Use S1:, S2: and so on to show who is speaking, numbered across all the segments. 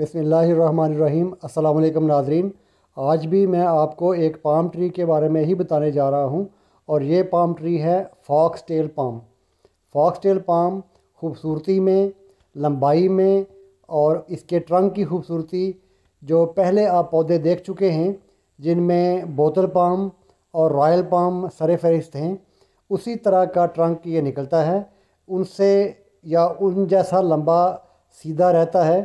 S1: बिसमीम अल्लाम नाजरीन आज भी मैं आपको एक पाम ट्री के बारे में ही बताने जा रहा हूँ और ये पाम ट्री है foxtail palm foxtail palm खूबसूरती में लंबाई में और इसके ट्रंक की खूबसूरती जो पहले आप पौधे देख चुके हैं जिनमें बोतल पाम और रॉयल पाम सरे फहरिस्त हैं उसी तरह का ट्रंक ये निकलता है उनसे या उन जैसा लंबा सीधा रहता है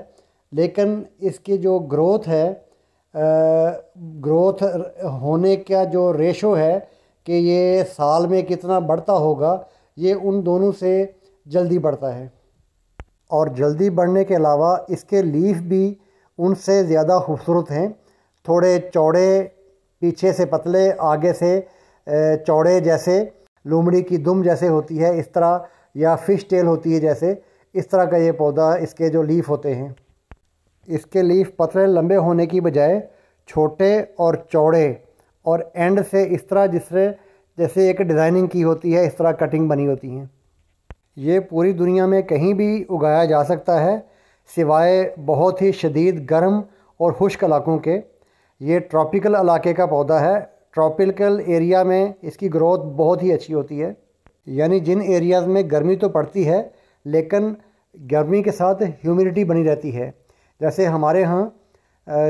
S1: लेकिन इसकी जो ग्रोथ है ग्रोथ होने का जो रेशो है कि ये साल में कितना बढ़ता होगा ये उन दोनों से जल्दी बढ़ता है और जल्दी बढ़ने के अलावा इसके लीफ भी उनसे ज़्यादा खूबसूरत हैं थोड़े चौड़े पीछे से पतले आगे से चौड़े जैसे लोमड़ी की दुम जैसे होती है इस तरह या फ़िश टेल होती है जैसे इस तरह का ये पौधा इसके जो लीफ होते हैं इसके लीफ पतले लंबे होने की बजाय छोटे और चौड़े और एंड से इस तरह जिससे जैसे एक डिज़ाइनिंग की होती है इस तरह कटिंग बनी होती हैं ये पूरी दुनिया में कहीं भी उगाया जा सकता है सिवाय बहुत ही शदीद गर्म और खुश्क इलाकों के ये ट्रॉपिकल इलाके का पौधा है ट्रॉपिकल एरिया में इसकी ग्रोथ बहुत ही अच्छी होती है यानी जिन एरियाज़ में गर्मी तो पड़ती है लेकिन गर्मी के साथ ह्यूमिडिटी बनी रहती है जैसे हमारे यहाँ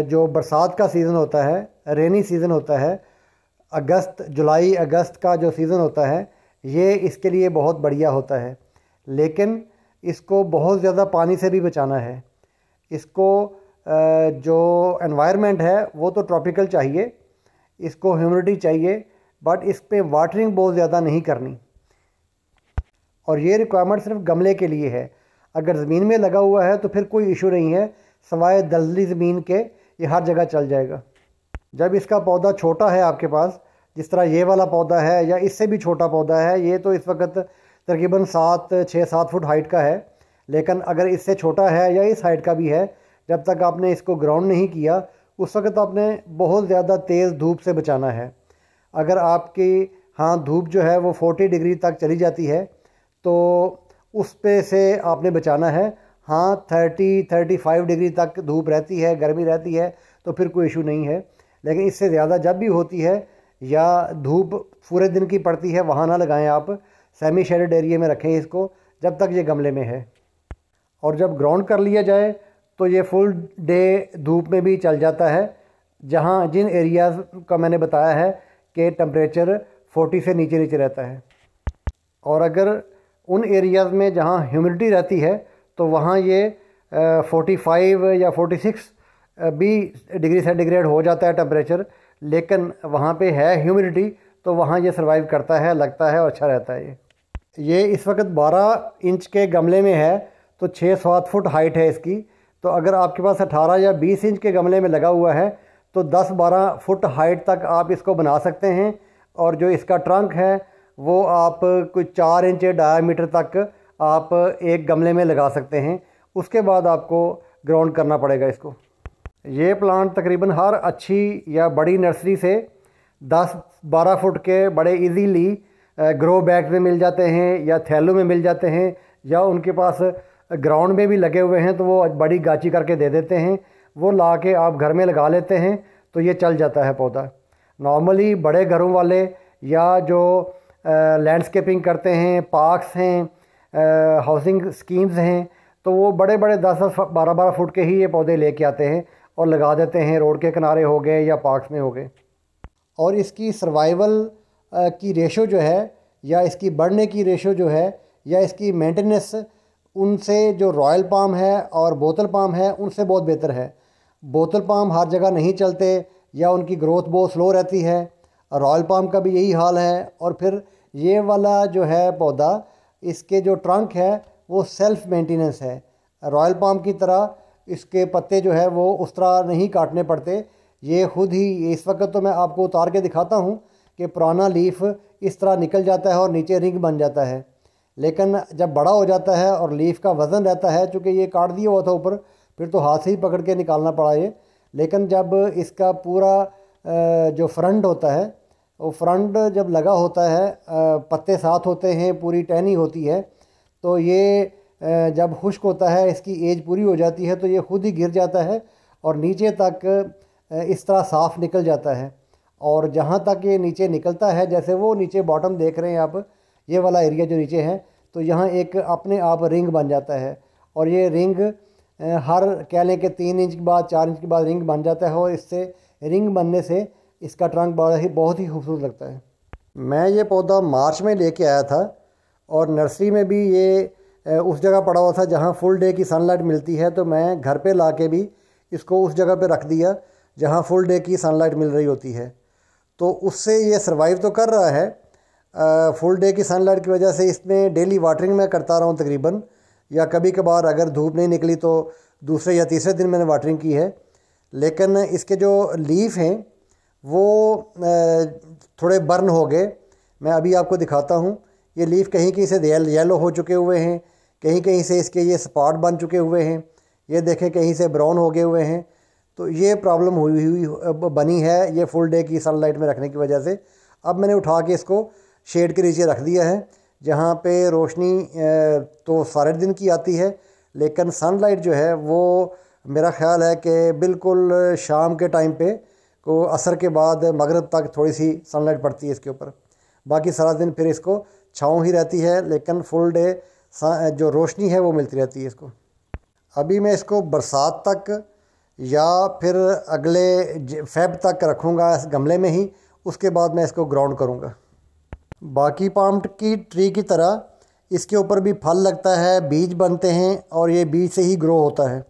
S1: जो बरसात का सीज़न होता है रेनी सीज़न होता है अगस्त जुलाई अगस्त का जो सीज़न होता है ये इसके लिए बहुत बढ़िया होता है लेकिन इसको बहुत ज़्यादा पानी से भी बचाना है इसको जो एनवायरनमेंट है वो तो ट्रॉपिकल चाहिए इसको ह्यूमिडिटी चाहिए बट इस पर वाटरिंग बहुत ज़्यादा नहीं करनी और ये रिक्वायरमेंट सिर्फ गमले के लिए है अगर ज़मीन में लगा हुआ है तो फिर कोई इशू नहीं है सवाए दलदली ज़मीन के ये हर जगह चल जाएगा जब इसका पौधा छोटा है आपके पास जिस तरह ये वाला पौधा है या इससे भी छोटा पौधा है ये तो इस वक्त तकरीबन सात छः सात फुट हाइट का है लेकिन अगर इससे छोटा है या इस हाइट का भी है जब तक आपने इसको ग्राउंड नहीं किया उस वक्त आपने बहुत ज़्यादा तेज़ धूप से बचाना है अगर आपकी हाँ धूप जो है वो फोर्टी डिग्री तक चली जाती है तो उस पे से आपने बचाना है हाँ थर्टी थर्टी फाइव डिग्री तक धूप रहती है गर्मी रहती है तो फिर कोई इशू नहीं है लेकिन इससे ज़्यादा जब भी होती है या धूप पूरे दिन की पड़ती है वहाँ ना लगाएं आप सेमी शेडेड एरिए में रखें इसको जब तक ये गमले में है और जब ग्राउंड कर लिया जाए तो ये फुल डे धूप में भी चल जाता है जहाँ जिन एरियाज़ का मैंने बताया है कि टम्परेचर 40 से नीचे नीचे रहता है और अगर उन एरियाज़ में जहाँ ह्यूमिडिटी रहती है तो वहाँ ये फोर्टी फाइव या फोर्टी सिक्स भी डिग्री सेंटीग्रेड हो जाता है टेम्परेचर लेकिन वहाँ पे है ह्यूमिडिटी तो वहाँ ये सर्वाइव करता है लगता है और अच्छा रहता है ये ये इस वक्त 12 इंच के गमले में है तो छः सात फुट हाइट है इसकी तो अगर आपके पास 18 या 20 इंच के गमले में लगा हुआ है तो 10-12 फुट हाइट तक आप इसको बना सकते हैं और जो इसका ट्रंक है वो आप कोई चार इंच डायमीटर तक आप एक गमले में लगा सकते हैं उसके बाद आपको ग्राउंड करना पड़ेगा इसको ये प्लांट तकरीबन हर अच्छी या बड़ी नर्सरी से 10-12 फुट के बड़े इजीली ग्रो बैग में मिल जाते हैं या थैलों में मिल जाते हैं या उनके पास ग्राउंड में भी लगे हुए हैं तो वो बड़ी गाची करके दे देते हैं वो ला के आप घर में लगा लेते हैं तो ये चल जाता है पौधा नॉर्मली बड़े घरों वाले या जो लैंडस्केपिंग करते हैं पार्क्स हैं हाउसिंग स्कीम्स हैं तो वो बड़े बड़े दस दस बारह बारह फुट के ही ये पौधे लेके आते हैं और लगा देते हैं रोड के किनारे हो गए या पार्क्स में हो गए और इसकी सर्वाइवल की रेशो जो है या इसकी बढ़ने की रेशो जो है या इसकी मेंटेनेंस उनसे जो रॉयल पाम है और बोतल पाम है उनसे बहुत बेहतर है बोतल पाम हर जगह नहीं चलते या उनकी ग्रोथ बहुत स्लो रहती है रॉयल पाम का भी यही हाल है और फिर ये वाला जो है पौधा इसके जो ट्रंक है वो सेल्फ मेंटेनेंस है रॉयल पाम की तरह इसके पत्ते जो है वो उस तरह नहीं काटने पड़ते ये खुद ही इस वक्त तो मैं आपको उतार के दिखाता हूँ कि पुराना लीफ इस तरह निकल जाता है और नीचे रिंग बन जाता है लेकिन जब बड़ा हो जाता है और लीफ का वज़न रहता है चूँकि ये काट दिया हुआ था ऊपर फिर तो हाथ से ही पकड़ के निकालना पड़ा ये लेकिन जब इसका पूरा जो फ्रंट होता है वो फ्रंट जब लगा होता है पत्ते साथ होते हैं पूरी टहनी होती है तो ये जब खुश्क होता है इसकी एज पूरी हो जाती है तो ये खुद ही गिर जाता है और नीचे तक इस तरह साफ़ निकल जाता है और जहाँ तक ये नीचे निकलता है जैसे वो नीचे बॉटम देख रहे हैं आप ये वाला एरिया जो नीचे है तो यहाँ एक अपने आप रिंग बन जाता है और ये रिंग हर कह लें कि तीन इंच के बाद चार इंच के बाद रिंग बन जाता है और इससे रिंग बनने से इसका ट्रंक बड़ा ही बहुत ही खूबसूरत लगता है मैं ये पौधा मार्च में लेके आया था और नर्सरी में भी ये उस जगह पड़ा हुआ था जहाँ फुल डे की सनलाइट मिलती है तो मैं घर पे ला के भी इसको उस जगह पे रख दिया जहाँ फुल डे की सनलाइट मिल रही होती है तो उससे ये सर्वाइव तो कर रहा है फुल डे की सनलाइट की वजह से इसमें डेली वाटरिंग मैं करता रहा हूँ तकरीबन या कभी कभार अगर धूप नहीं निकली तो दूसरे या तीसरे दिन मैंने वाटरिंग की है लेकिन इसके जो लीफ हैं वो थोड़े बर्न हो गए मैं अभी आपको दिखाता हूँ ये लीफ कहीं कहीं से येलो हो चुके हुए हैं कहीं कहीं से इसके ये स्पॉट बन चुके हुए हैं ये देखें कहीं से ब्राउन हो गए हुए हैं तो ये प्रॉब्लम हुई हुई बनी है ये फुल डे की सनलाइट में रखने की वजह से अब मैंने उठा के इसको शेड के नीचे रख दिया है जहाँ पे रोशनी तो सारे दिन की आती है लेकिन सनलाइट जो है वो मेरा ख्याल है कि बिल्कुल शाम के टाइम पे को असर के बाद मगरब तक थोड़ी सी सनलाइट पड़ती है इसके ऊपर बाकी सारा दिन फिर इसको छाँव ही रहती है लेकिन फुल डे जो रोशनी है वो मिलती रहती है इसको अभी मैं इसको बरसात तक या फिर अगले फैब तक रखूँगा इस गमले में ही उसके बाद मैं इसको ग्राउंड करूँगा बाकी पाम की ट्री की तरह इसके ऊपर भी फल लगता है बीज बनते हैं और ये बीज से ही ग्रो होता है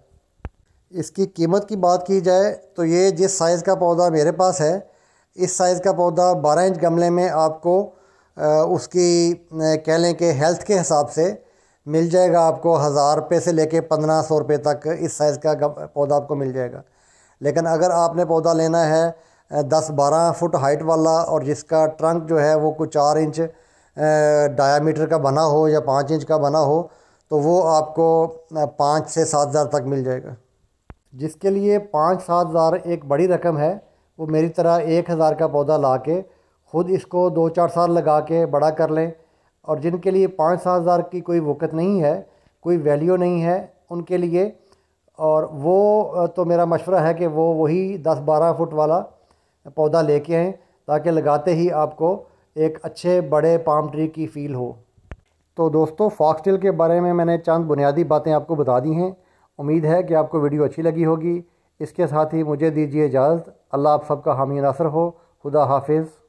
S1: इसकी कीमत की बात की जाए तो ये जिस साइज़ का पौधा मेरे पास है इस साइज़ का पौधा बारह इंच गमले में आपको उसकी कह लें कि हेल्थ के हिसाब से मिल जाएगा आपको हज़ार रुपये से लेके पंद्रह सौ रुपये तक इस साइज़ का पौधा आपको मिल जाएगा लेकिन अगर आपने पौधा लेना है दस बारह फुट हाइट वाला और जिसका ट्रंक जो है वो कुछ चार इंच डायामीटर का बना हो या पाँच इंच का बना हो तो वो आपको पाँच से सात हज़ार तक मिल जाएगा जिसके लिए पाँच सात हज़ार एक बड़ी रकम है वो मेरी तरह एक हज़ार का पौधा ला के ख़ुद इसको दो चार साल लगा के बड़ा कर लें और जिनके लिए पाँच सात हज़ार की कोई वक़्त नहीं है कोई वैल्यू नहीं है उनके लिए और वो तो मेरा मशवरा है कि वो वही दस बारह फुट वाला पौधा लेके आएँ ताकि लगाते ही आपको एक अच्छे बड़े पाम ट्री की फ़ील हो तो दोस्तों फॉक्सटेल के बारे में मैंने चंद बुनियादी बातें आपको बता दी हैं उम्मीद है कि आपको वीडियो अच्छी लगी होगी इसके साथ ही मुझे दीजिए इजाज़त अल्लाह आप सबका हामी नासर हो खुदा हाफिज़